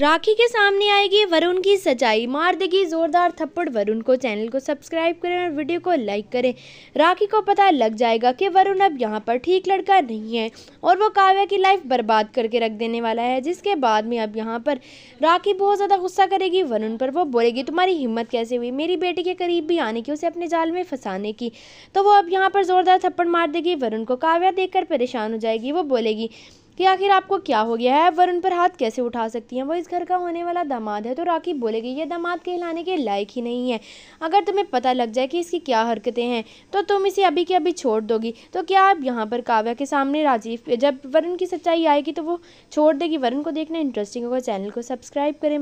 राखी के सामने आएगी वरुण की सच्चाई मार देगी जोरदार थप्पड़ वरुण को चैनल को सब्सक्राइब करें और वीडियो को लाइक करें राखी को पता लग जाएगा कि वरुण अब यहाँ पर ठीक लड़का नहीं है और वो काव्या की लाइफ बर्बाद करके रख देने वाला है जिसके बाद में अब यहाँ पर राखी बहुत ज़्यादा गुस्सा करेगी वरुण पर वो बोलेगी तुम्हारी हिम्मत कैसे हुई मेरी बेटी के करीब भी आने की उसे अपने जाल में फंसाने की तो वो अब यहाँ पर जोरदार थप्पड़ मार देगी वरुण को काव्या देख परेशान हो जाएगी वो बोलेगी कि आखिर आपको क्या हो गया है वरुण पर हाथ कैसे उठा सकती हैं वो इस घर का होने वाला दामाद है तो राखी बोलेगी ये दामाद कहलाने के लायक ही नहीं है अगर तुम्हें पता लग जाए कि इसकी क्या हरकतें हैं तो तुम इसे अभी के अभी छोड़ दोगी तो क्या आप यहाँ पर काव्या के सामने राजीव जब वरुण की सच्चाई आएगी तो वो छोड़ देगी वरुण को देखना इंटरेस्टिंग होगा चैनल को सब्सक्राइब करें